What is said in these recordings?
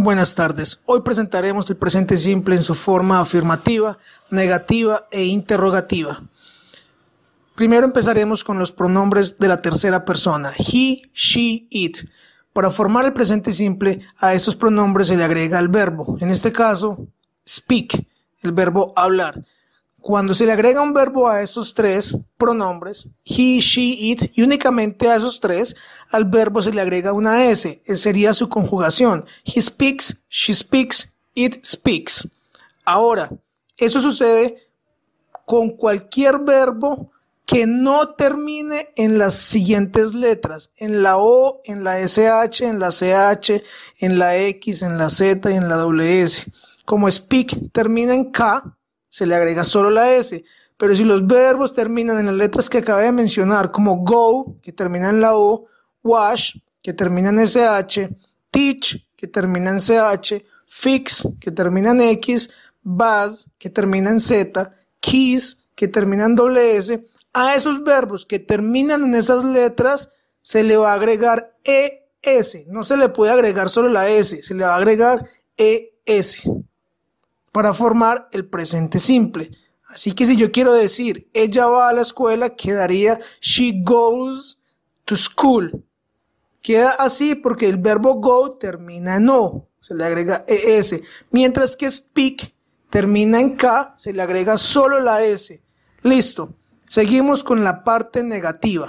buenas tardes. Hoy presentaremos el presente simple en su forma afirmativa, negativa e interrogativa. Primero empezaremos con los pronombres de la tercera persona, he, she, it. Para formar el presente simple, a estos pronombres se le agrega el verbo, en este caso, speak, el verbo hablar. Cuando se le agrega un verbo a esos tres pronombres, he, she, it, y únicamente a esos tres, al verbo se le agrega una S, eh, sería su conjugación. He speaks, she speaks, it speaks. Ahora, eso sucede con cualquier verbo que no termine en las siguientes letras, en la O, en la SH, en la CH, en la X, en la Z y en la WS. Como speak termina en K, se le agrega solo la S. Pero si los verbos terminan en las letras que acabé de mencionar, como go, que termina en la O, wash, que termina en SH, teach, que termina en CH, fix, que termina en X, buzz, que termina en Z, kiss, que termina en S, a esos verbos que terminan en esas letras se le va a agregar ES. No se le puede agregar solo la S, se le va a agregar ES para formar el presente simple. Así que si yo quiero decir ella va a la escuela, quedaría she goes to school. Queda así porque el verbo go termina en o, se le agrega es, mientras que speak termina en k, se le agrega solo la s. Listo. Seguimos con la parte negativa.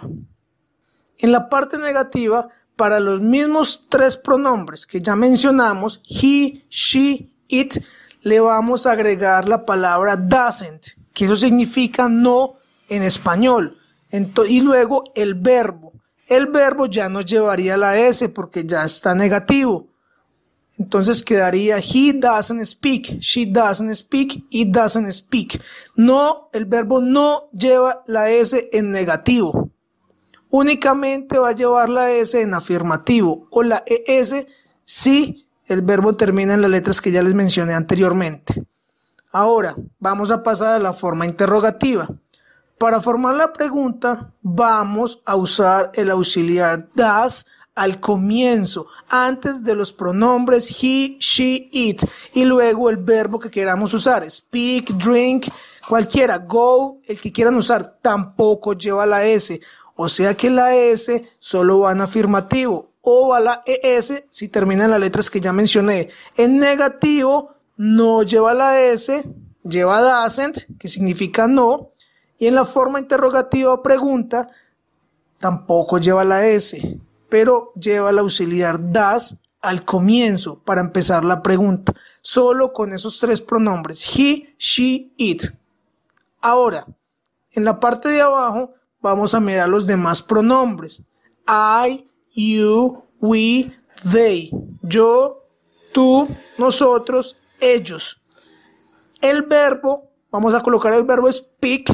En la parte negativa, para los mismos tres pronombres que ya mencionamos, he, she, it, le vamos a agregar la palabra doesn't, que eso significa no en español. y luego el verbo. El verbo ya no llevaría la S porque ya está negativo. Entonces quedaría he doesn't speak, she doesn't speak, he doesn't speak. No, el verbo no lleva la S en negativo. Únicamente va a llevar la S en afirmativo o la ES si el verbo termina en las letras que ya les mencioné anteriormente. Ahora vamos a pasar a la forma interrogativa. Para formar la pregunta vamos a usar el auxiliar das al comienzo, antes de los pronombres he, she, it, y luego el verbo que queramos usar, speak, drink, cualquiera, go, el que quieran usar, tampoco lleva la S. O sea que la S solo va en afirmativo o a la ES si termina en las letras que ya mencioné. En negativo no lleva la S, lleva doesn't, que significa no, y en la forma interrogativa o pregunta tampoco lleva la S, pero lleva la auxiliar das al comienzo para empezar la pregunta, solo con esos tres pronombres, he, she, it. Ahora, en la parte de abajo vamos a mirar los demás pronombres. I, you, we, they. Yo, tú, nosotros, ellos. El verbo, vamos a colocar el verbo speak,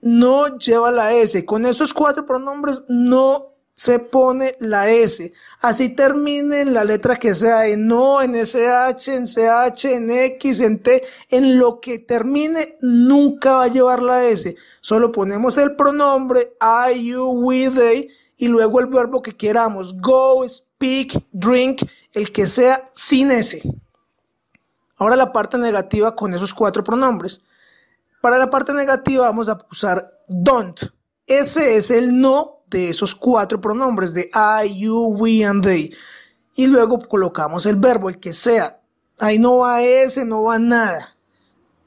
no lleva la S. Con estos cuatro pronombres no se pone la S. Así termine en la letra que sea, en O, en SH, en CH, en X, en T, en lo que termine, nunca va a llevar la S. Solo ponemos el pronombre I, you, we, they y luego el verbo que queramos, go, speak, drink, el que sea sin ese. Ahora la parte negativa con esos cuatro pronombres. Para la parte negativa vamos a usar don't. Ese es el no de esos cuatro pronombres de I, you, we and they. Y luego colocamos el verbo, el que sea. Ahí no va ese, no va nada.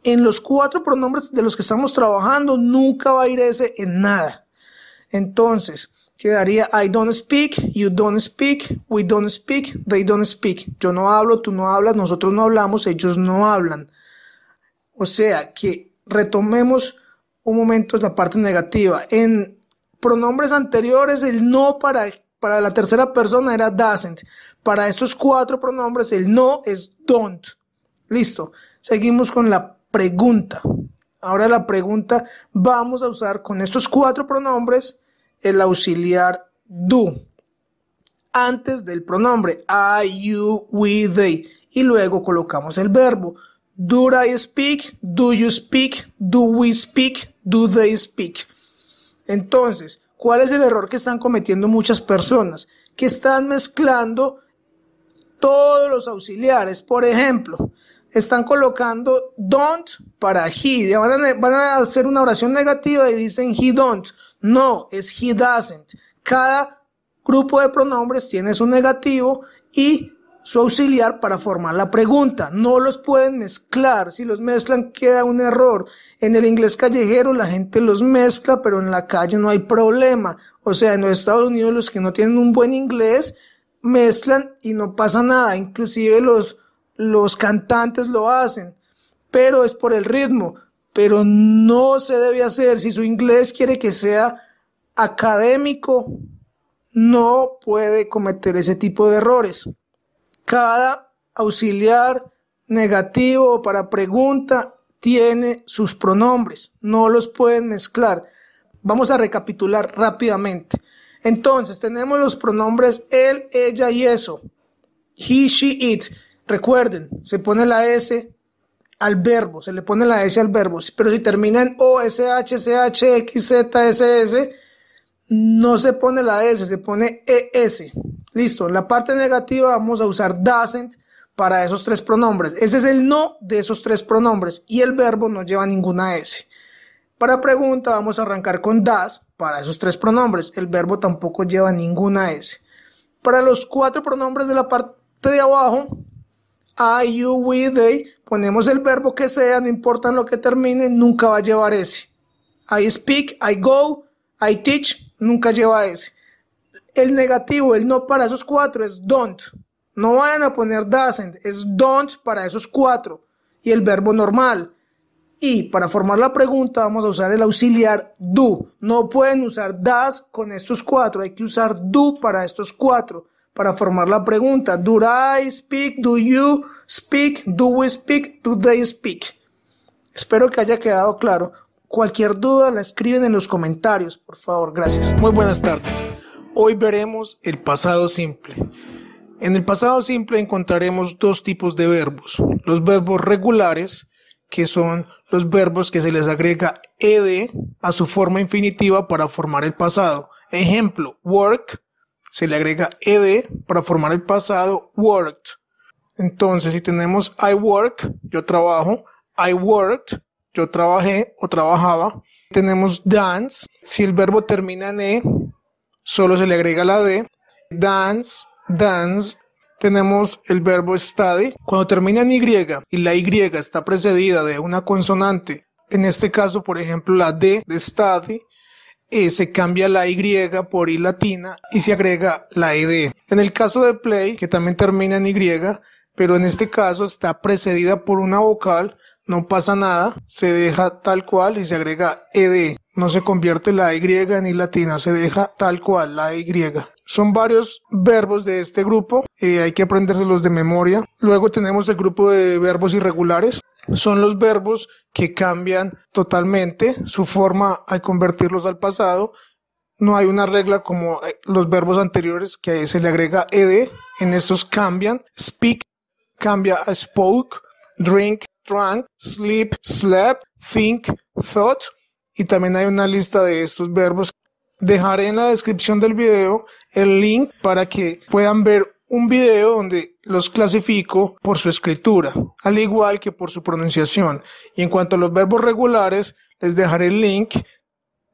En los cuatro pronombres de los que estamos trabajando nunca va a ir ese en nada. Entonces, Quedaría I don't speak, you don't speak, we don't speak, they don't speak. Yo no hablo, tú no hablas, nosotros no hablamos, ellos no hablan. O sea que retomemos un momento la parte negativa. En pronombres anteriores, el no para, para la tercera persona era doesn't. Para estos cuatro pronombres, el no es don't. Listo. Seguimos con la pregunta. Ahora la pregunta vamos a usar con estos cuatro pronombres el auxiliar do antes del pronombre I, you, we, they y luego colocamos el verbo. Do I speak? Do you speak? Do we speak? Do they speak? Entonces, ¿cuál es el error que están cometiendo muchas personas? Que están mezclando todos los auxiliares. Por ejemplo, están colocando don't para he. Van a, van a hacer una oración negativa y dicen he don't. No, es he doesn't. Cada grupo de pronombres tiene su negativo y su auxiliar para formar la pregunta. No los pueden mezclar. Si los mezclan queda un error. En el inglés callejero la gente los mezcla, pero en la calle no hay problema. O sea, en los Estados Unidos los que no tienen un buen inglés mezclan y no pasa nada. Inclusive los, los cantantes lo hacen. Pero es por el ritmo pero no se debe hacer. Si su inglés quiere que sea académico, no puede cometer ese tipo de errores. Cada auxiliar negativo para pregunta tiene sus pronombres, no los pueden mezclar. Vamos a recapitular rápidamente. Entonces, tenemos los pronombres él, ella y eso. He, she, it. Recuerden, se pone la S al verbo, se le pone la S al verbo, pero si termina en O, S, H, C, H, X, Z, S, S, no se pone la S, se pone ES. Listo, en la parte negativa vamos a usar doesn't para esos tres pronombres. Ese es el no de esos tres pronombres y el verbo no lleva ninguna S. Para pregunta vamos a arrancar con das para esos tres pronombres. El verbo tampoco lleva ninguna S. Para los cuatro pronombres de la parte de abajo I, you, we, they, ponemos el verbo que sea, no importa lo que termine, nunca va a llevar ese. I speak, I go, I teach, nunca lleva ese. El negativo, el no para esos cuatro es don't. No vayan a poner doesn't, es don't para esos cuatro. Y el verbo normal. Y para formar la pregunta vamos a usar el auxiliar do. No pueden usar does con estos cuatro, hay que usar do para estos cuatro para formar la pregunta. Do I speak? Do you speak? Do we speak? Do they speak? Espero que haya quedado claro. Cualquier duda la escriben en los comentarios, por favor. Gracias. Muy buenas tardes. Hoy veremos el pasado simple. En el pasado simple encontraremos dos tipos de verbos. Los verbos regulares, que son los verbos que se les agrega ed a su forma infinitiva para formar el pasado. Ejemplo, work, se le agrega ed para formar el pasado worked. Entonces, si tenemos I work, yo trabajo, I worked, yo trabajé o trabajaba. Tenemos dance, si el verbo termina en e, solo se le agrega la d. Dance, dance. Tenemos el verbo study. Cuando termina en y y la y está precedida de una consonante, en este caso, por ejemplo, la d de study, se cambia la Y por I latina y se agrega la ED. E. En el caso de play, que también termina en Y, pero en este caso está precedida por una vocal, no pasa nada, se deja tal cual y se agrega ED. E. No se convierte la Y en I latina, se deja tal cual la Y. Son varios verbos de este grupo, eh, hay que aprendérselos de memoria. Luego tenemos el grupo de verbos irregulares. Son los verbos que cambian totalmente su forma al convertirlos al pasado. No hay una regla como eh, los verbos anteriores que se le agrega ed. En estos cambian. Speak cambia a spoke. Drink, drunk Sleep, slept. Think, thought. Y también hay una lista de estos verbos Dejaré en la descripción del video el link para que puedan ver un video donde los clasifico por su escritura, al igual que por su pronunciación. Y en cuanto a los verbos regulares, les dejaré el link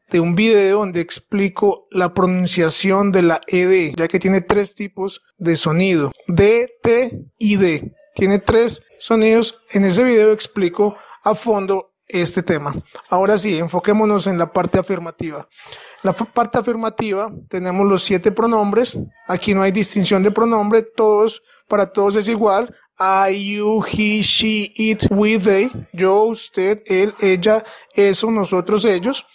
de un video donde explico la pronunciación de la ED, ya que tiene tres tipos de sonido, D, T y D. Tiene tres sonidos. En ese video explico a fondo este tema. Ahora sí, enfoquémonos en la parte afirmativa. La parte afirmativa tenemos los siete pronombres. Aquí no hay distinción de pronombre. Todos, para todos es igual. I, you, he, she, it, we, they. Yo, usted, él, ella, eso, nosotros, ellos.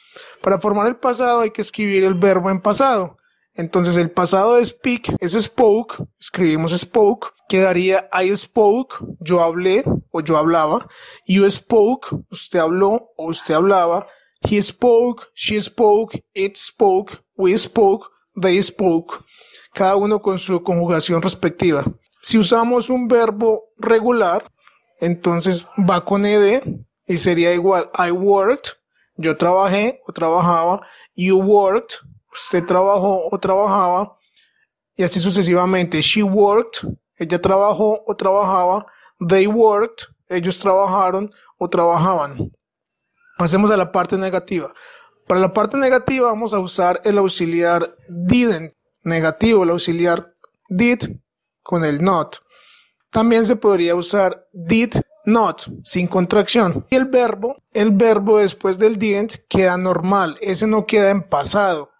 Para formar el pasado hay que escribir el verbo en pasado. Entonces el pasado de speak es spoke, escribimos spoke, quedaría I spoke, yo hablé o yo hablaba, you spoke, usted habló o usted hablaba, he spoke, she spoke, it spoke, we spoke, they spoke, cada uno con su conjugación respectiva. Si usamos un verbo regular, entonces va con ed y sería igual I worked, yo trabajé o trabajaba, you worked, usted trabajó o trabajaba, y así sucesivamente. She worked, ella trabajó o trabajaba. They worked, ellos trabajaron o trabajaban. Pasemos a la parte negativa. Para la parte negativa vamos a usar el auxiliar didn't negativo, el auxiliar did con el not. También se podría usar did not sin contracción. Y el verbo, el verbo después del didn't queda normal, ese no queda en pasado.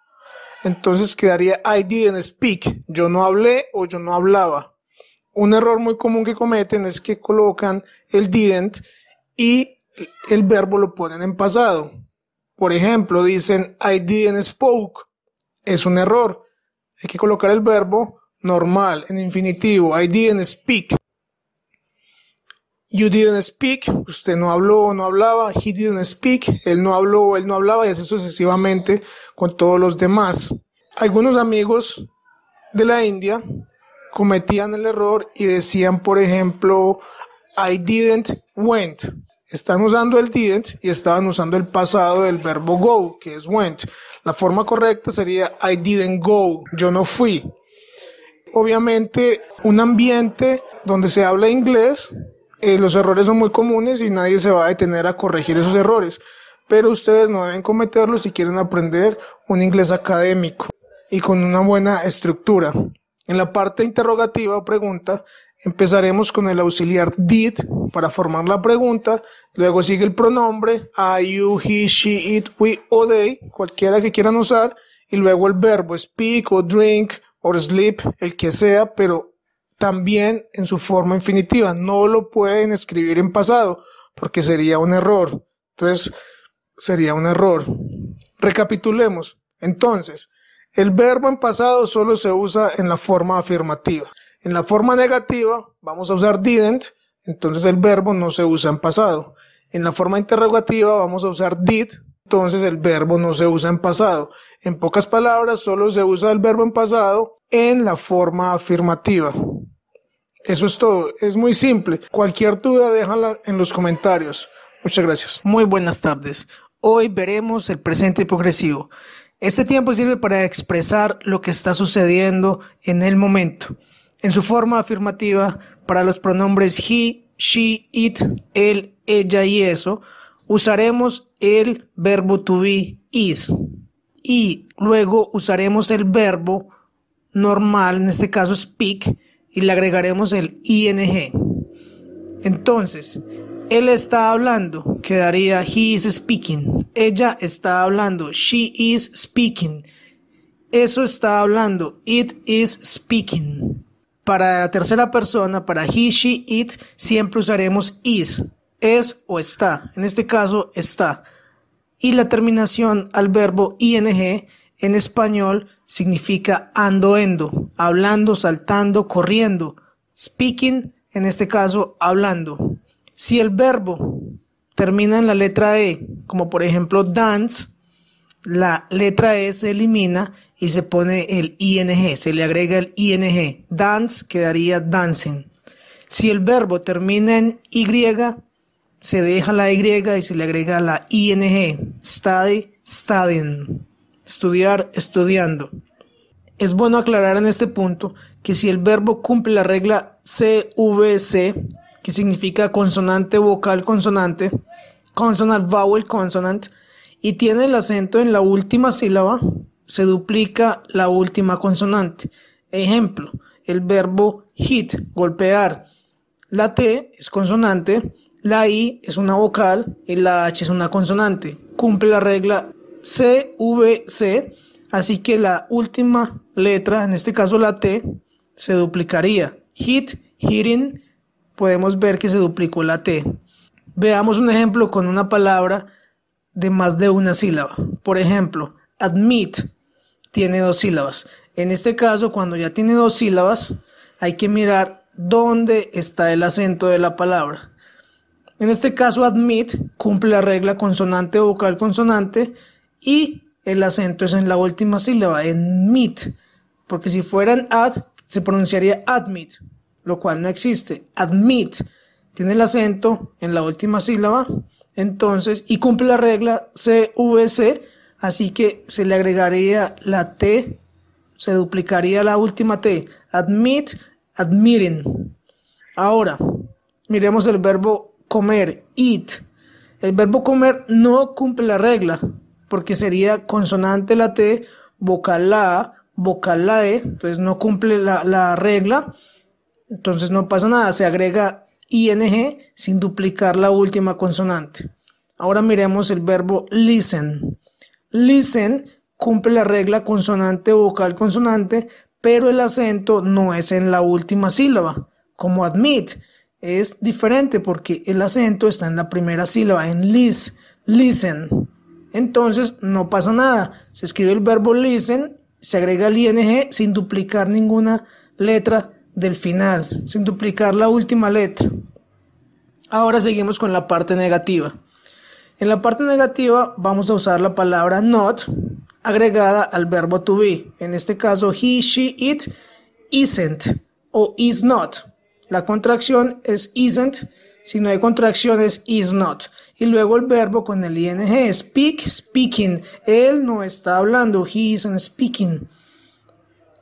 Entonces quedaría I didn't speak, yo no hablé o yo no hablaba. Un error muy común que cometen es que colocan el didn't y el verbo lo ponen en pasado. Por ejemplo, dicen I didn't spoke. Es un error. Hay que colocar el verbo normal en infinitivo. I didn't speak. You didn't speak, usted no habló o no hablaba. He didn't speak, él no habló o él no hablaba y así sucesivamente con todos los demás. Algunos amigos de la India cometían el error y decían, por ejemplo, I didn't went. Están usando el didn't y estaban usando el pasado del verbo go, que es went. La forma correcta sería I didn't go, yo no fui. Obviamente, un ambiente donde se habla inglés eh, los errores son muy comunes y nadie se va a detener a corregir esos errores, pero ustedes no deben cometerlos si quieren aprender un inglés académico y con una buena estructura. En la parte interrogativa o pregunta, empezaremos con el auxiliar did para formar la pregunta, luego sigue el pronombre I, you, he, she, it, we o they, cualquiera que quieran usar, y luego el verbo speak o drink or sleep, el que sea, pero también en su forma infinitiva. No lo pueden escribir en pasado porque sería un error. Entonces, sería un error. Recapitulemos. Entonces, el verbo en pasado solo se usa en la forma afirmativa. En la forma negativa vamos a usar didn't, entonces el verbo no se usa en pasado. En la forma interrogativa vamos a usar did, entonces el verbo no se usa en pasado. En pocas palabras, solo se usa el verbo en pasado en la forma afirmativa. Eso es todo, es muy simple. Cualquier duda déjala en los comentarios. Muchas gracias. Muy buenas tardes. Hoy veremos el presente progresivo. Este tiempo sirve para expresar lo que está sucediendo en el momento. En su forma afirmativa, para los pronombres he, she, it, él, ella y eso, usaremos el verbo to be, is. Y luego usaremos el verbo normal, en este caso speak, y le agregaremos el ing. Entonces, él está hablando, quedaría he is speaking. Ella está hablando, she is speaking. Eso está hablando, it is speaking. Para la tercera persona, para he, she, it, siempre usaremos is, es o está. En este caso, está. Y la terminación al verbo ing en español significa andoendo, hablando, saltando, corriendo. Speaking, en este caso, hablando. Si el verbo termina en la letra E, como por ejemplo dance, la letra E se elimina y se pone el ing, se le agrega el ing. Dance quedaría dancing. Si el verbo termina en Y, se deja la Y y se le agrega la ing. Study, studying estudiar estudiando. Es bueno aclarar en este punto que si el verbo cumple la regla CVC, que significa consonante, vocal, consonante, consonant, vowel, consonant, y tiene el acento en la última sílaba, se duplica la última consonante. Ejemplo, el verbo hit, golpear. La T es consonante, la I es una vocal y la H es una consonante. Cumple la regla CVC, así que la última letra, en este caso la T, se duplicaría. Hit, hitting, podemos ver que se duplicó la T. Veamos un ejemplo con una palabra de más de una sílaba. Por ejemplo, admit tiene dos sílabas. En este caso, cuando ya tiene dos sílabas, hay que mirar dónde está el acento de la palabra. En este caso, admit cumple la regla consonante vocal consonante y el acento es en la última sílaba, en meet, porque si en ad, se pronunciaría admit, lo cual no existe. Admit tiene el acento en la última sílaba, entonces, y cumple la regla CVC, así que se le agregaría la T, se duplicaría la última T, admit, Admiren Ahora, miremos el verbo comer, eat. El verbo comer no cumple la regla, porque sería consonante la T, vocal la A, vocal la E, entonces no cumple la, regla, entonces no pasa nada, se agrega ing sin duplicar la última consonante. Ahora miremos el verbo listen. Listen cumple la regla consonante vocal consonante, pero el acento no es en la última sílaba, como admit. Es diferente porque el acento está en la primera sílaba, en lis, listen entonces no pasa nada. Se escribe el verbo listen, se agrega el ing sin duplicar ninguna letra del final, sin duplicar la última letra. Ahora seguimos con la parte negativa. En la parte negativa vamos a usar la palabra not agregada al verbo to be. En este caso, he, she, it, isn't o is not. La contracción es isn't. Si no hay contracción es is not y luego el verbo con el ing. Speak, speaking. Él no está hablando. He isn't speaking.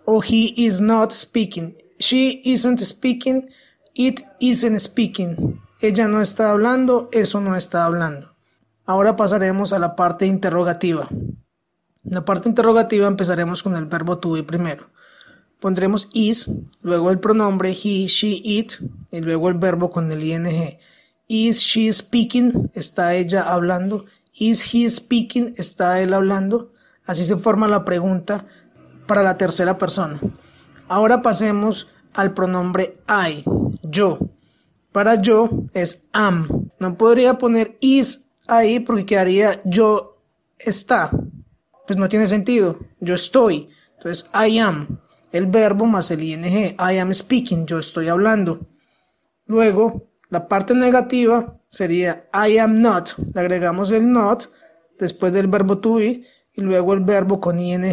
O he is not speaking. She isn't speaking. It isn't speaking. Ella no está hablando. Eso no está hablando. Ahora pasaremos a la parte interrogativa. En la parte interrogativa empezaremos con el verbo to be primero. Pondremos is, luego el pronombre he, she, it, y luego el verbo con el ing. Is she speaking? Está ella hablando. Is he speaking? Está él hablando. Así se forma la pregunta para la tercera persona. Ahora pasemos al pronombre I, yo. Para yo es am. No podría poner is ahí porque quedaría yo está. Pues no tiene sentido. Yo estoy. Entonces I am. El verbo más el ing. I am speaking. Yo estoy hablando. Luego la parte negativa sería I am not. Le agregamos el not después del verbo to be y luego el verbo con ing.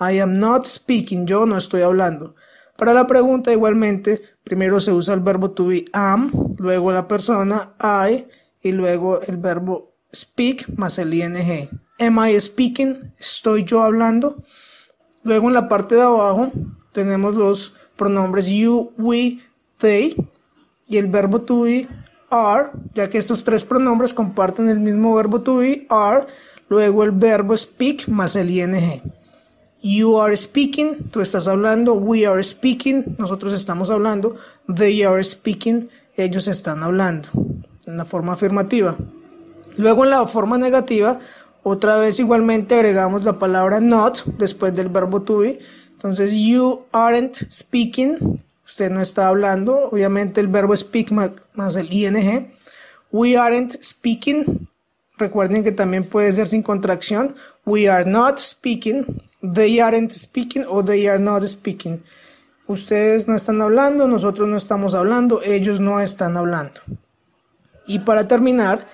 I am not speaking. Yo no estoy hablando. Para la pregunta igualmente, primero se usa el verbo to be am, luego la persona I y luego el verbo speak más el ing. Am I speaking? ¿Estoy yo hablando? Luego en la parte de abajo tenemos los pronombres you, we, they y el verbo to be are, ya que estos tres pronombres comparten el mismo verbo to be are, luego el verbo speak más el ing. You are speaking, tú estás hablando, we are speaking, nosotros estamos hablando, they are speaking, ellos están hablando, en la forma afirmativa. Luego en la forma negativa, otra vez igualmente agregamos la palabra not después del verbo to be. Entonces, you aren't speaking, Usted no está hablando. Obviamente el verbo speak más el ing. We aren't speaking. Recuerden que también puede ser sin contracción. We are not speaking. They aren't speaking o they are not speaking. Ustedes no están hablando, nosotros no estamos hablando, ellos no están hablando. Y para terminar,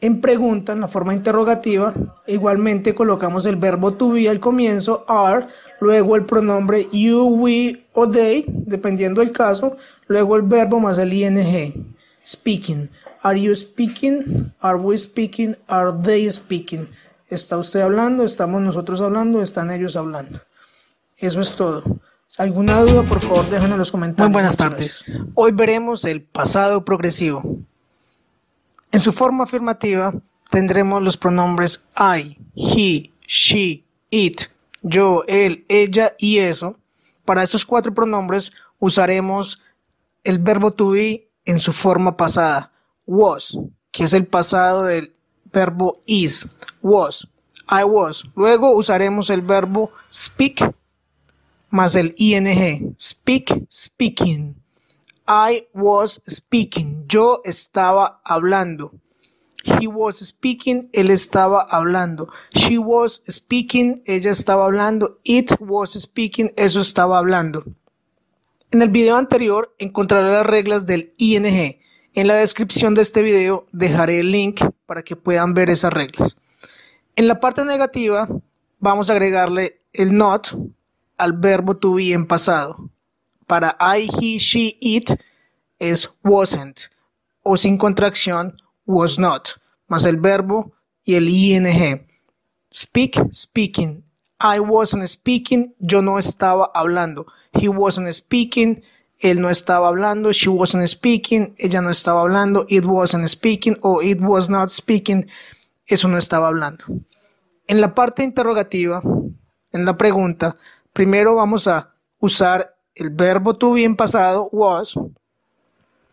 en pregunta, en la forma interrogativa, igualmente colocamos el verbo to be al comienzo, are, luego el pronombre you, we o they, dependiendo del caso, luego el verbo más el ing. Speaking. Are you speaking? Are we speaking? Are they speaking? ¿Está usted hablando? ¿Estamos nosotros hablando? ¿Están ellos hablando? Eso es todo. ¿Alguna duda? Por favor, déjenos en los comentarios. Muy buenas tardes. Hoy veremos el pasado progresivo. En su forma afirmativa tendremos los pronombres I, he, she, it, yo, él, ella y eso. Para estos cuatro pronombres usaremos el verbo to be en su forma pasada. Was, que es el pasado del verbo is. Was, I was. Luego usaremos el verbo speak más el ing. Speak, speaking. I was speaking. Yo estaba hablando. He was speaking. Él estaba hablando. She was speaking. Ella estaba hablando. It was speaking. Eso estaba hablando. En el video anterior encontraré las reglas del ING. En la descripción de este video dejaré el link para que puedan ver esas reglas. En la parte negativa vamos a agregarle el not al verbo to be en pasado. Para I, he, she, it es wasn't o sin contracción was not, más el verbo y el ing. Speak, speaking. I wasn't speaking, yo no estaba hablando. He wasn't speaking, él no estaba hablando. She wasn't speaking, ella no estaba hablando. It wasn't speaking o it was not speaking, eso no estaba hablando. En la parte interrogativa, en la pregunta, primero vamos a usar el verbo to be pasado, was,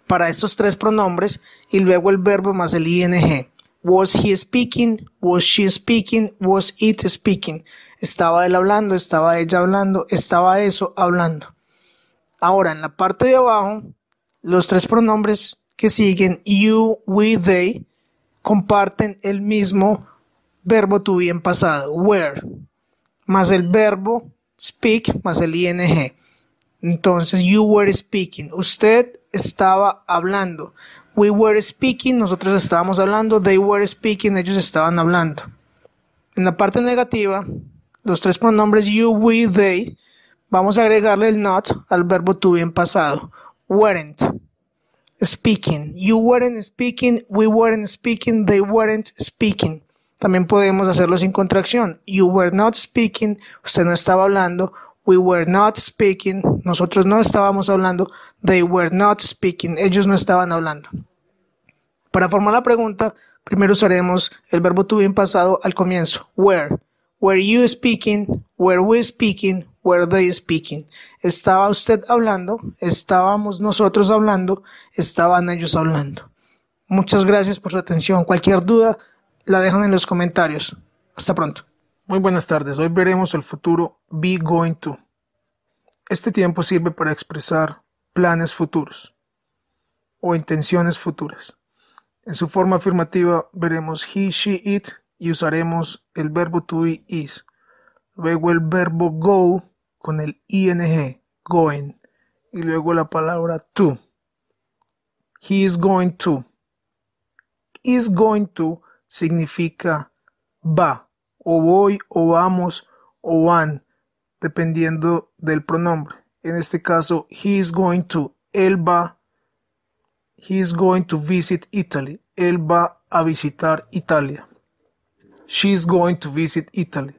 para estos tres pronombres, y luego el verbo más el ing. Was he speaking? Was she speaking? Was it speaking? Estaba él hablando, estaba ella hablando, estaba eso hablando. Ahora, en la parte de abajo, los tres pronombres que siguen, you, we, they, comparten el mismo verbo to be pasado, were, más el verbo speak, más el ing. Entonces, you were speaking. Usted estaba hablando. We were speaking, nosotros estábamos hablando. They were speaking, ellos estaban hablando. En la parte negativa, los tres pronombres you, we, they, vamos a agregarle el not al verbo to en pasado. Weren't speaking. You weren't speaking, we weren't speaking, they weren't speaking. También podemos hacerlo sin contracción. You were not speaking, usted no estaba hablando. We were not speaking. Nosotros no estábamos hablando. They were not speaking. Ellos no estaban hablando. Para formar la pregunta, primero usaremos el verbo to be en pasado al comienzo. Were. Were you speaking? Were we speaking? Were they speaking? Estaba usted hablando, estábamos nosotros hablando, estaban ellos hablando. Muchas gracias por su atención. Cualquier duda la dejan en los comentarios. Hasta pronto. Muy buenas tardes, hoy veremos el futuro Be Going To. Este tiempo sirve para expresar planes futuros o intenciones futuras. En su forma afirmativa veremos he, she, it y usaremos el verbo to be is. Luego el verbo go con el ing, going, y luego la palabra to. He is going to. Is going to significa va o voy o vamos o van, dependiendo del pronombre. En este caso, he is going to, él va, he is going to visit Italy, él va a visitar Italia. She is going to visit Italy,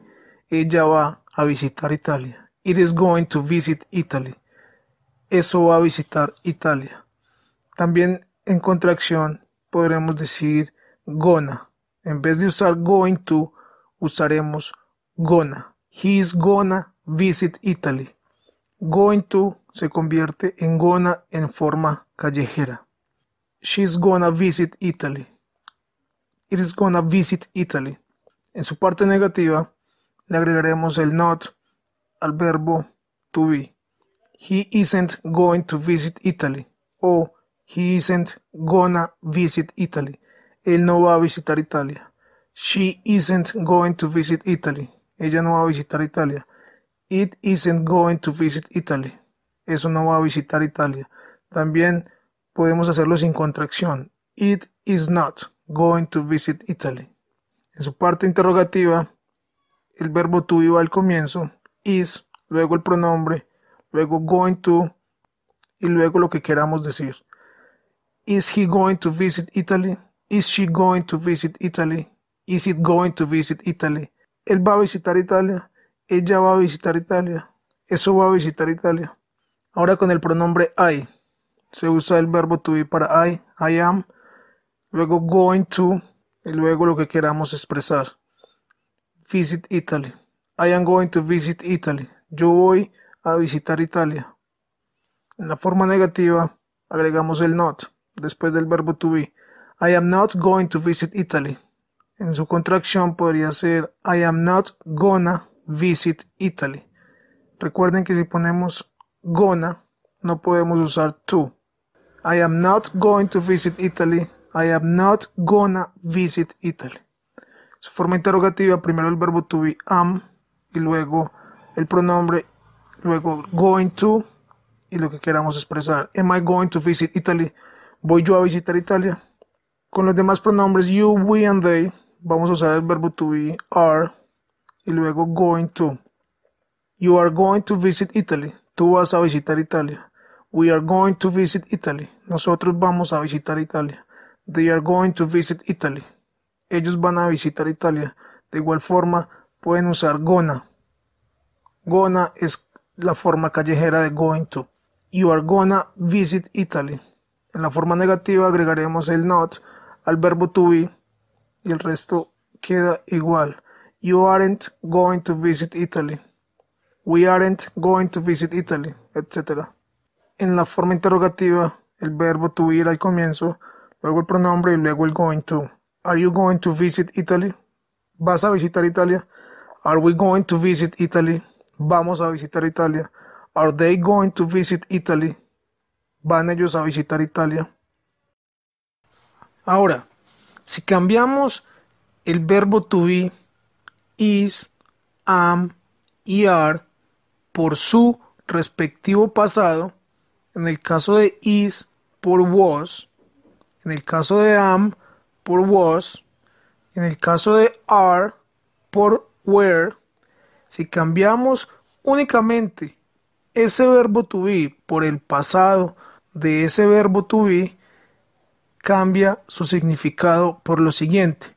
ella va a visitar Italia. It is going to visit Italy, eso va a visitar Italia. También en contracción podremos decir gonna. En vez de usar going to, usaremos gonna. He is gonna visit Italy. Going to se convierte en gonna en forma callejera. She's gonna visit Italy. It is gonna visit Italy. En su parte negativa le agregaremos el not al verbo to be. He isn't going to visit Italy. O he isn't gonna visit Italy. Él no va a visitar Italia. She isn't going to visit Italy. Ella no va a visitar Italia. It isn't going to visit Italy. Eso no va a visitar Italia. También podemos hacerlo sin contracción. It is not going to visit Italy. En su parte interrogativa, el verbo to iba al comienzo, is, luego el pronombre, luego going to y luego lo que queramos decir. Is he going to visit Italy? Is she going to visit Italy? Is it going to visit Italy? Él va a visitar Italia. Ella va a visitar Italia. Eso va a visitar Italia. Ahora con el pronombre I. Se usa el verbo to be para I, I am. Luego going to. Y luego lo que queramos expresar. Visit Italy. I am going to visit Italy. Yo voy a visitar Italia. En la forma negativa agregamos el not después del verbo to be. I am not going to visit Italy. En su contracción podría ser "I am not gonna visit Italy". Recuerden que si ponemos gonna no podemos usar to. I am not going to visit Italy. I am not gonna visit Italy. Su forma interrogativa, primero el verbo to be am y luego el pronombre, luego going to y lo que queramos expresar. Am I going to visit Italy? ¿Voy yo a visitar Italia? Con los demás pronombres you, we and they vamos a usar el verbo to be, are, y luego going to. You are going to visit Italy. Tú vas a visitar Italia. We are going to visit Italy. Nosotros vamos a visitar Italia. They are going to visit Italy. Ellos van a visitar Italia. De igual forma, pueden usar gonna. Gonna es la forma callejera de going to. You are gonna visit Italy. En la forma negativa agregaremos el not al verbo to be y el resto queda igual. You aren't going to visit Italy. We aren't going to visit Italy, etc. En la forma interrogativa, el verbo to ir al comienzo, luego el pronombre y luego el going to. Are you going to visit Italy? ¿Vas a visitar Italia? Are we going to visit Italy? Vamos a visitar Italia. Are they going to visit Italy? ¿Van ellos a visitar Italia? Ahora, si cambiamos el verbo to be, is, am y er are por su respectivo pasado, en el caso de is por was, en el caso de am por was, en el caso de are por were, si cambiamos únicamente ese verbo to be por el pasado de ese verbo to be, cambia su significado por lo siguiente.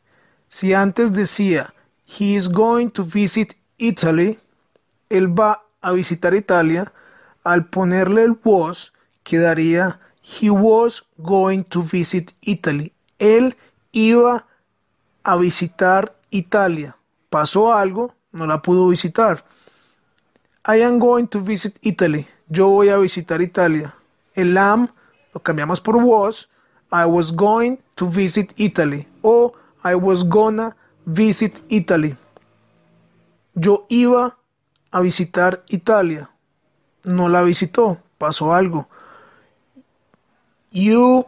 Si antes decía He is going to visit Italy, él va a visitar Italia, al ponerle el was quedaría He was going to visit Italy. Él iba a visitar Italia. Pasó algo, no la pudo visitar. I am going to visit Italy. Yo voy a visitar Italia. El am lo cambiamos por was I was going to visit Italy o I was gonna visit Italy. Yo iba a visitar Italia. No la visitó, pasó algo. You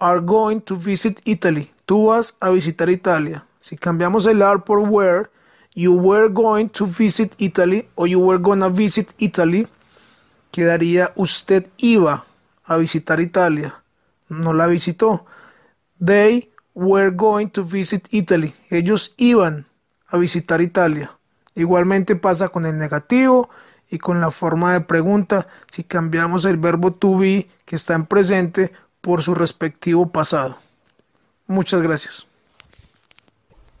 are going to visit Italy. Tú vas a visitar Italia. Si cambiamos el are por where, you were going to visit Italy o you were gonna visit Italy, quedaría usted iba a visitar Italia no la visitó. They were going to visit Italy. Ellos iban a visitar Italia. Igualmente pasa con el negativo y con la forma de pregunta si cambiamos el verbo to be que está en presente por su respectivo pasado. Muchas gracias.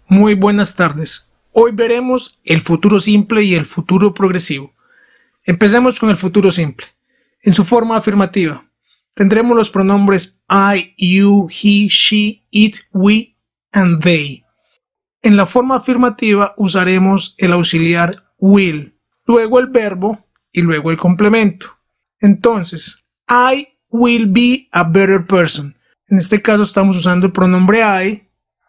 Muy buenas tardes. Hoy veremos el futuro simple y el futuro progresivo. Empecemos con el futuro simple. En su forma afirmativa, tendremos los pronombres I, you, he, she, it, we and they. En la forma afirmativa usaremos el auxiliar will, luego el verbo y luego el complemento. Entonces, I will be a better person. En este caso estamos usando el pronombre I,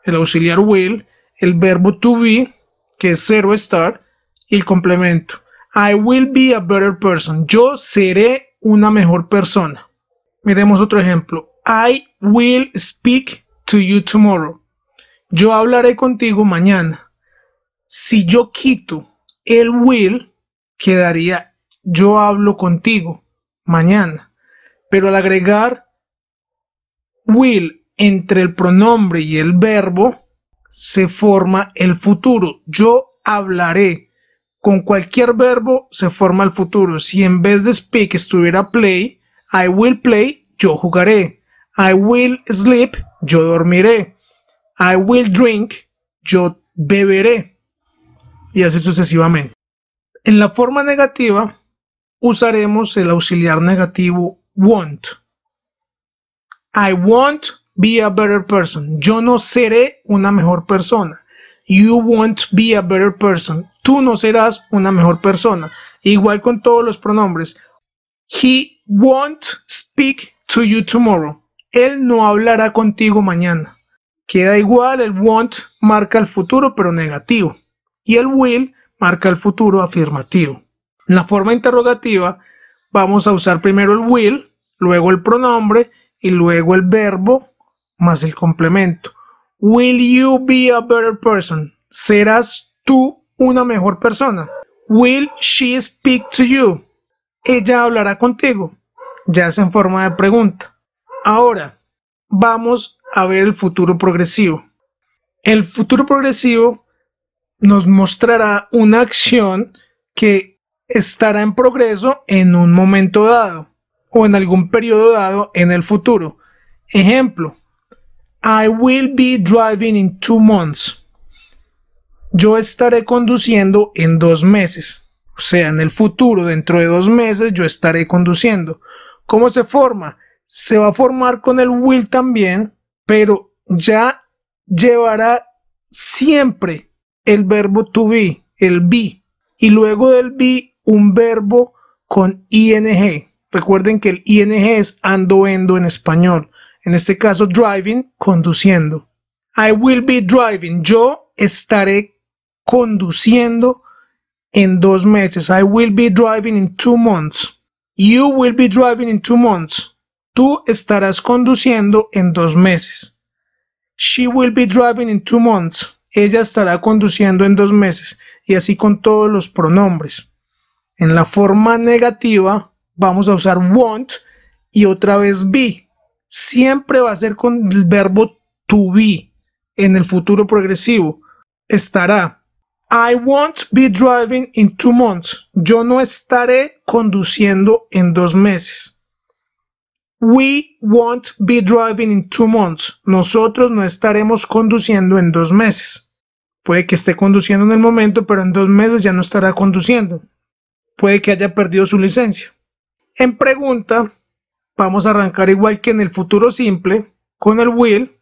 el auxiliar will, el verbo to be, que es o estar, y el complemento. I will be a better person. Yo seré una mejor persona. Miremos otro ejemplo. I will speak to you tomorrow. Yo hablaré contigo mañana. Si yo quito el will, quedaría yo hablo contigo mañana. Pero al agregar will entre el pronombre y el verbo, se forma el futuro. Yo hablaré. Con cualquier verbo se forma el futuro. Si en vez de speak estuviera play, I will play, yo jugaré. I will sleep, yo dormiré. I will drink, yo beberé. Y así sucesivamente. En la forma negativa usaremos el auxiliar negativo won't. I won't be a better person. Yo no seré una mejor persona. You won't be a better person. Tú no serás una mejor persona. Igual con todos los pronombres. He won't speak to you tomorrow. Él no hablará contigo mañana. Queda igual, el want marca el futuro pero negativo y el will marca el futuro afirmativo. En la forma interrogativa vamos a usar primero el will, luego el pronombre y luego el verbo más el complemento. Will you be a better person? ¿Serás tú una mejor persona? Will she speak to you? Ella hablará contigo ya es en forma de pregunta. Ahora, vamos a ver el futuro progresivo. El futuro progresivo nos mostrará una acción que estará en progreso en un momento dado o en algún periodo dado en el futuro. Ejemplo, I will be driving in two months. Yo estaré conduciendo en dos meses. O sea, en el futuro, dentro de dos meses, yo estaré conduciendo. ¿Cómo se forma? Se va a formar con el will también, pero ya llevará siempre el verbo to be, el be, y luego del be un verbo con ing. Recuerden que el ing es ando, endo en español. En este caso, driving, conduciendo. I will be driving. Yo estaré conduciendo en dos meses. I will be driving in two months. You will be driving in two months. Tú estarás conduciendo en dos meses. She will be driving in two months. Ella estará conduciendo en dos meses. Y así con todos los pronombres. En la forma negativa vamos a usar won't y otra vez be. Siempre va a ser con el verbo to be en el futuro progresivo. Estará. I won't be driving in two months. Yo no estaré conduciendo en dos meses. We won't be driving in two months. Nosotros no estaremos conduciendo en dos meses. Puede que esté conduciendo en el momento, pero en dos meses ya no estará conduciendo. Puede que haya perdido su licencia. En pregunta, vamos a arrancar igual que en el futuro simple, con el will,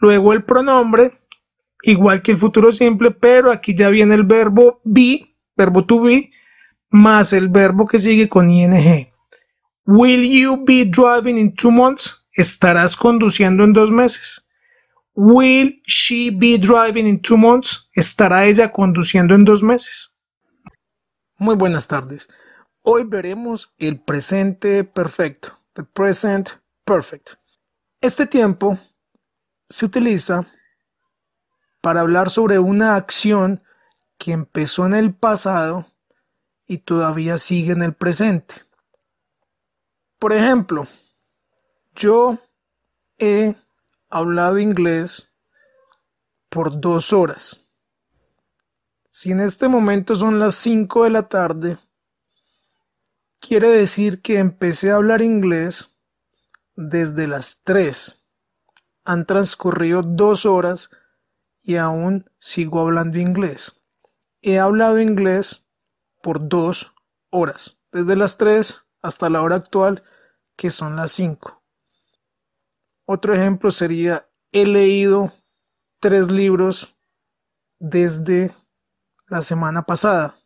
luego el pronombre igual que el futuro simple, pero aquí ya viene el verbo be, verbo to be, más el verbo que sigue con ing. Will you be driving in two months? Estarás conduciendo en dos meses. Will she be driving in two months? Estará ella conduciendo en dos meses. Muy buenas tardes. Hoy veremos el presente perfecto, the present perfect. Este tiempo se utiliza para hablar sobre una acción que empezó en el pasado y todavía sigue en el presente. Por ejemplo, yo he hablado inglés por dos horas. Si en este momento son las 5 de la tarde, quiere decir que empecé a hablar inglés desde las 3. Han transcurrido dos horas y aún sigo hablando inglés. He hablado inglés por dos horas, desde las 3 hasta la hora actual, que son las 5. Otro ejemplo sería, he leído tres libros desde la semana pasada.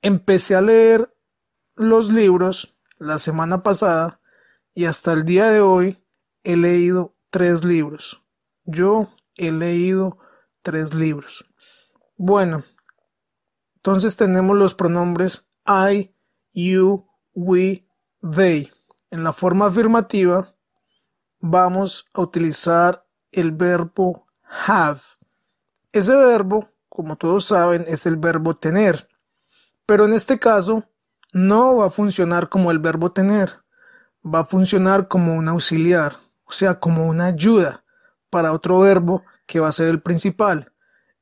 Empecé a leer los libros la semana pasada y hasta el día de hoy he leído tres libros. Yo he leído tres libros. Bueno, entonces tenemos los pronombres I, you, we, they. En la forma afirmativa vamos a utilizar el verbo have. Ese verbo, como todos saben, es el verbo tener. Pero en este caso no va a funcionar como el verbo tener. Va a funcionar como un auxiliar, o sea, como una ayuda para otro verbo que va a ser el principal.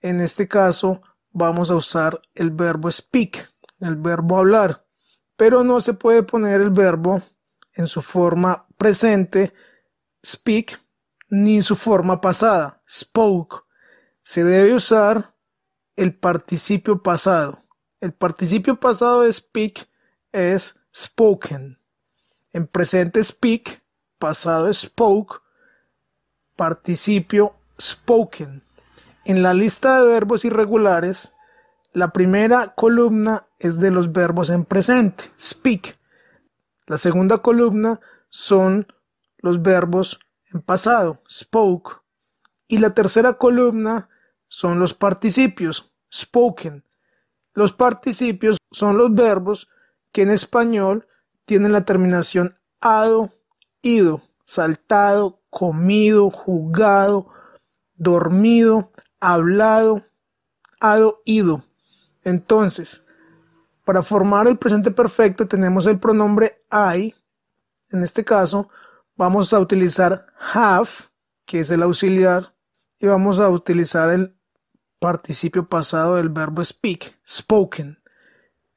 En este caso vamos a usar el verbo speak, el verbo hablar, pero no se puede poner el verbo en su forma presente, speak, ni en su forma pasada, spoke. Se debe usar el participio pasado. El participio pasado de speak es spoken. En presente speak, pasado spoke participio spoken. En la lista de verbos irregulares, la primera columna es de los verbos en presente, speak. La segunda columna son los verbos en pasado, spoke. Y la tercera columna son los participios, spoken. Los participios son los verbos que en español tienen la terminación ado, ido, saltado, comido, jugado, dormido, hablado, ado, ido. Entonces, para formar el presente perfecto tenemos el pronombre I. En este caso, vamos a utilizar have, que es el auxiliar, y vamos a utilizar el participio pasado del verbo speak, spoken.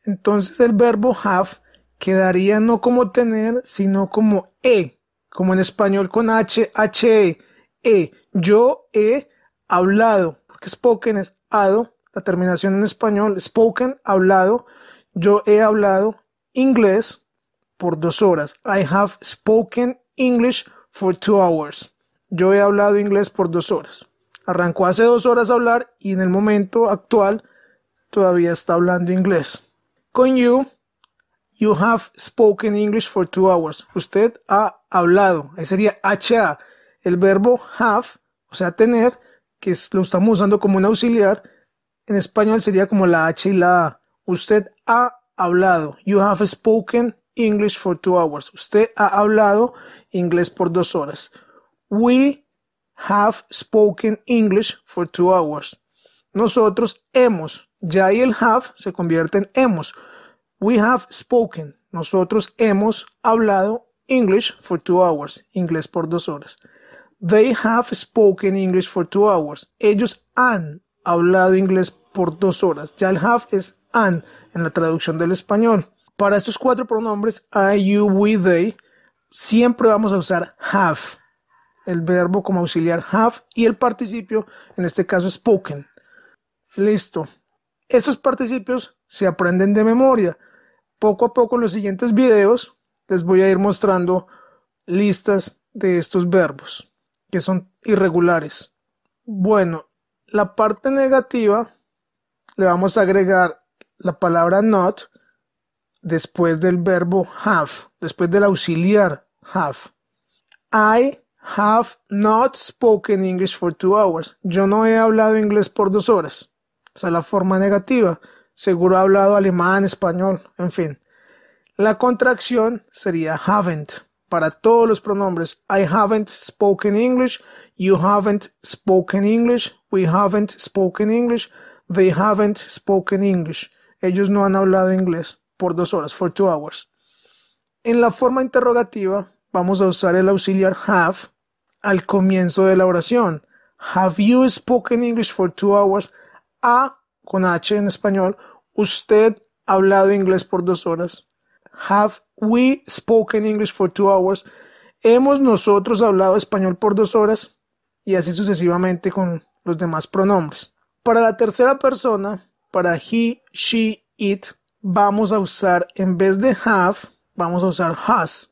Entonces el verbo have quedaría no como tener, sino como e, como en español con H, H, E. Yo he hablado, porque spoken es ado, la terminación en español, spoken, hablado. Yo he hablado inglés por dos horas. I have spoken English for two hours. Yo he hablado inglés por dos horas. Arrancó hace dos horas a hablar y en el momento actual todavía está hablando inglés. Con you You have spoken English for two hours. Usted ha hablado. Ahí sería ha. El verbo have, o sea, tener, que lo estamos usando como un auxiliar, en español sería como la H y la A. Usted ha hablado. You have spoken English for two hours. Usted ha hablado inglés por dos horas. We have spoken English for two hours. Nosotros hemos. Ya y el have se convierte en hemos. We have spoken. Nosotros hemos hablado English for two hours. Inglés por dos horas. They have spoken English for two hours. Ellos han hablado inglés por dos horas. Ya el have es han en la traducción del español. Para estos cuatro pronombres, I, you, we, they, siempre vamos a usar have. El verbo como auxiliar have y el participio, en este caso spoken. Listo. Estos participios se aprenden de memoria poco a poco en los siguientes videos les voy a ir mostrando listas de estos verbos que son irregulares. Bueno, la parte negativa le vamos a agregar la palabra not después del verbo have, después del auxiliar have. I have not spoken English for two hours. Yo no he hablado inglés por dos horas. Esa es la forma negativa seguro ha hablado alemán, español, en fin. La contracción sería haven't para todos los pronombres. I haven't spoken English, you haven't spoken English, we haven't spoken English, they haven't spoken English. Ellos no han hablado inglés por dos horas, for two hours. En la forma interrogativa vamos a usar el auxiliar have al comienzo de la oración. Have you spoken English for two hours? A con H en español. Usted ha hablado inglés por dos horas. Have we spoken English for two hours? Hemos nosotros hablado español por dos horas y así sucesivamente con los demás pronombres. Para la tercera persona, para he, she, it, vamos a usar en vez de have, vamos a usar has.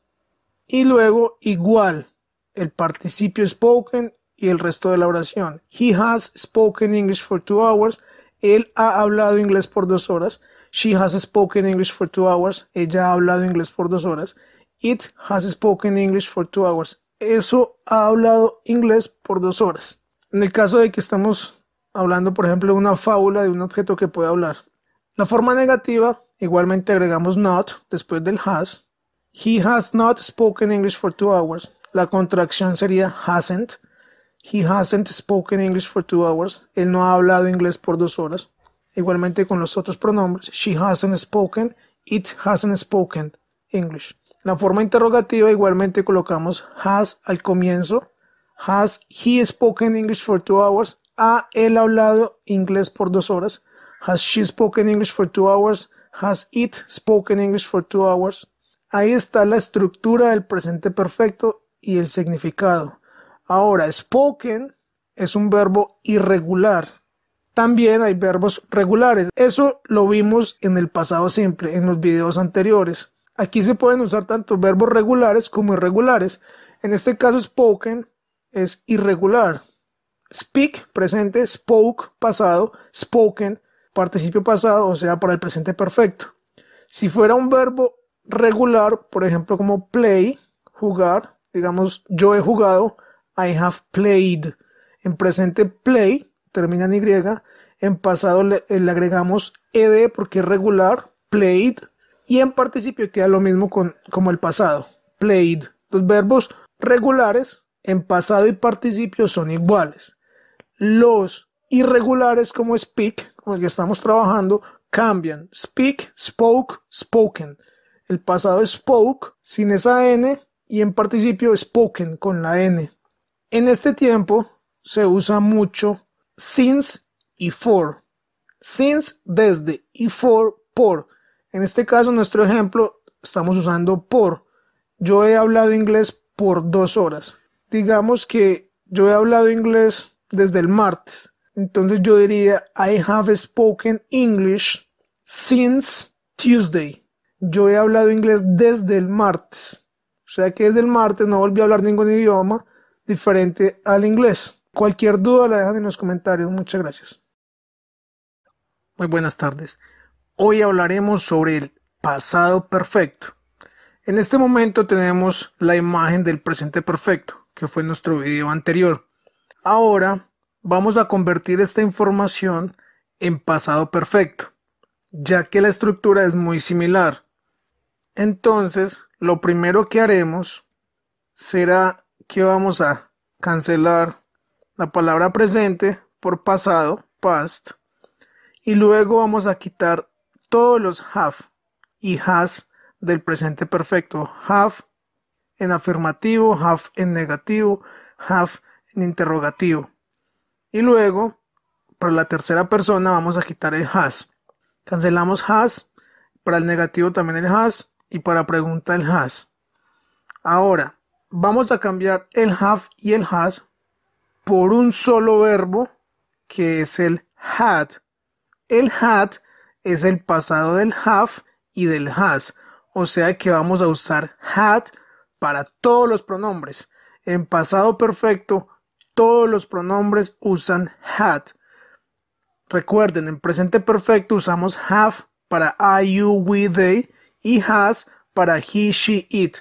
Y luego igual, el participio spoken y el resto de la oración. He has spoken English for two hours. Él ha hablado inglés por dos horas. She has spoken English for two hours. Ella ha hablado inglés por dos horas. It has spoken English for two hours. Eso ha hablado inglés por dos horas. En el caso de que estamos hablando, por ejemplo, de una fábula de un objeto que puede hablar. La forma negativa, igualmente agregamos not después del has. He has not spoken English for two hours. La contracción sería hasn't. He hasn't spoken English for two hours. Él no ha hablado inglés por dos horas. Igualmente con los otros pronombres. She hasn't spoken. It hasn't spoken English. La forma interrogativa igualmente colocamos has al comienzo. Has he spoken English for two hours? ¿Ha él hablado inglés por dos horas? Has she spoken English for two hours? Has it spoken English for two hours? Ahí está la estructura del presente perfecto y el significado. Ahora, spoken es un verbo irregular. También hay verbos regulares. Eso lo vimos en el pasado simple, en los videos anteriores. Aquí se pueden usar tanto verbos regulares como irregulares. En este caso, spoken es irregular. Speak, presente, spoke, pasado, spoken, participio pasado, o sea, para el presente perfecto. Si fuera un verbo regular, por ejemplo, como play, jugar, digamos, yo he jugado, I have played. En presente play termina en Y. En pasado eh, le, agregamos ed porque es regular, played. Y en participio queda lo mismo con, como el pasado, played. Los verbos regulares en pasado y participio son iguales. Los irregulares como speak, con el que estamos trabajando, cambian. Speak, spoke, spoken. El pasado es spoke sin esa N y en participio spoken con la N. En este tiempo se usa mucho since y for. Since desde y for por. En este caso, nuestro ejemplo, estamos usando por. Yo he hablado inglés por dos horas. Digamos que yo he hablado inglés desde el martes. Entonces yo diría, I have spoken English since Tuesday. Yo he hablado inglés desde el martes. O sea que desde el martes no volví a hablar ningún idioma diferente al inglés. Cualquier duda la dejan en los comentarios. Muchas gracias. Muy buenas tardes. Hoy hablaremos sobre el pasado perfecto. En este momento tenemos la imagen del presente perfecto, que fue nuestro video anterior. Ahora vamos a convertir esta información en pasado perfecto, ya que la estructura es muy similar. Entonces, lo primero que haremos será que vamos a cancelar la palabra presente por pasado, past, y luego vamos a quitar todos los have y has del presente perfecto. Have en afirmativo, have en negativo, have en interrogativo. Y luego, para la tercera persona, vamos a quitar el has. Cancelamos has, para el negativo también el has y para pregunta el has. Ahora, vamos a cambiar el have y el has por un solo verbo que es el had. El had es el pasado del have y del has. O sea que vamos a usar had para todos los pronombres. En pasado perfecto, todos los pronombres usan had. Recuerden, en presente perfecto usamos have para I, you, we, they y has para he, she, it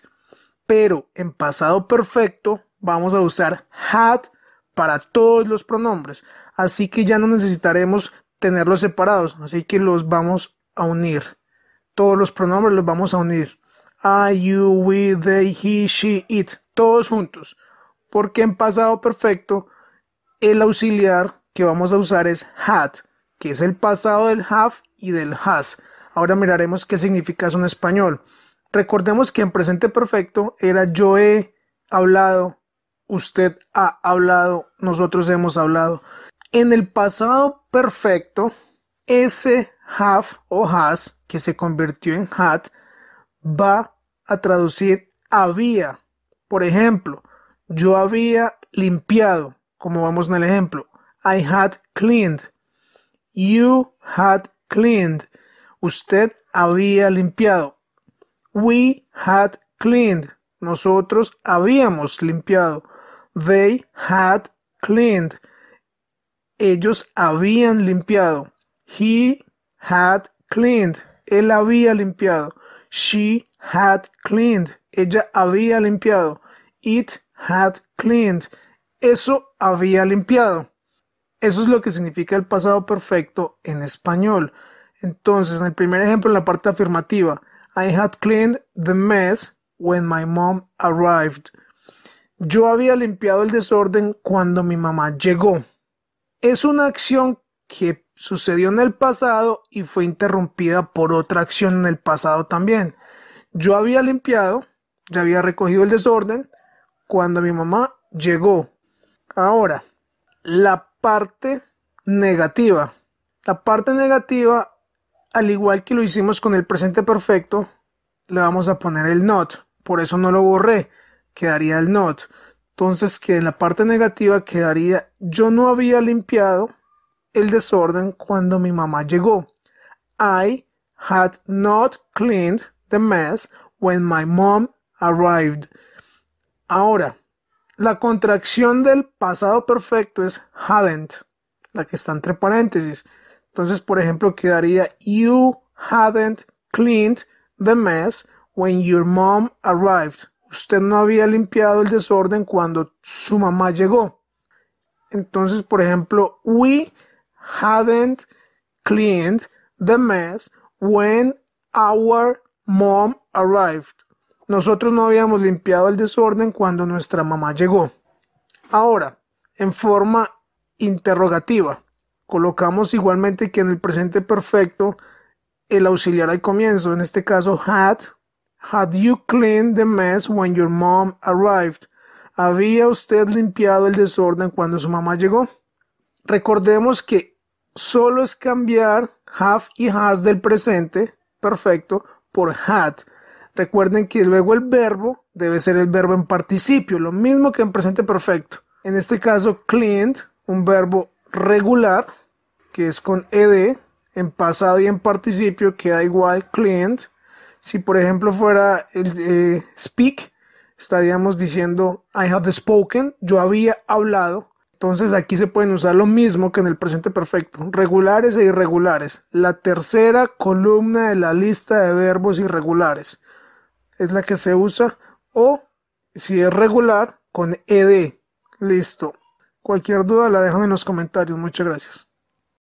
pero en pasado perfecto vamos a usar had para todos los pronombres. Así que ya no necesitaremos tenerlos separados, así que los vamos a unir. Todos los pronombres los vamos a unir. I, you, we, they, he, she, it. Todos juntos. Porque en pasado perfecto, el auxiliar que vamos a usar es had, que es el pasado del have y del has. Ahora miraremos qué significa eso en español. Recordemos que en presente perfecto era yo he hablado, usted ha hablado, nosotros hemos hablado. En el pasado perfecto, ese have o has que se convirtió en had va a traducir había. Por ejemplo, yo había limpiado, como vamos en el ejemplo. I had cleaned. You had cleaned. Usted había limpiado. We had cleaned. Nosotros habíamos limpiado. They had cleaned. Ellos habían limpiado. He had cleaned. Él había limpiado. She had cleaned. Ella había limpiado. It had cleaned. Eso había limpiado. Eso es lo que significa el pasado perfecto en español. Entonces, en el primer ejemplo, en la parte afirmativa, I had cleaned the mess when my mom arrived. Yo había limpiado el desorden cuando mi mamá llegó. Es una acción que sucedió en el pasado y fue interrumpida por otra acción en el pasado también. Yo había limpiado, ya había recogido el desorden cuando mi mamá llegó. Ahora, la parte negativa. La parte negativa al igual que lo hicimos con el presente perfecto, le vamos a poner el not. Por eso no lo borré. Quedaría el not. Entonces que en la parte negativa quedaría yo no había limpiado el desorden cuando mi mamá llegó. I had not cleaned the mess when my mom arrived. Ahora, la contracción del pasado perfecto es hadn't, la que está entre paréntesis. Entonces, por ejemplo, quedaría You hadn't cleaned the mess when your mom arrived. Usted no había limpiado el desorden cuando su mamá llegó. Entonces, por ejemplo, we hadn't cleaned the mess when our mom arrived. Nosotros no habíamos limpiado el desorden cuando nuestra mamá llegó. Ahora, en forma interrogativa colocamos igualmente que en el presente perfecto el auxiliar al comienzo, en este caso had, had you cleaned the mess when your mom arrived? ¿Había usted limpiado el desorden cuando su mamá llegó? Recordemos que solo es cambiar have y has del presente perfecto por had. Recuerden que luego el verbo debe ser el verbo en participio, lo mismo que en presente perfecto. En este caso, cleaned, un verbo regular, que es con ed, en pasado y en participio queda igual client. Si por ejemplo fuera el eh, speak, estaríamos diciendo I have spoken, yo había hablado. Entonces aquí se pueden usar lo mismo que en el presente perfecto, regulares e irregulares. La tercera columna de la lista de verbos irregulares es la que se usa o si es regular con ed. Listo. Cualquier duda la dejan en los comentarios. Muchas gracias.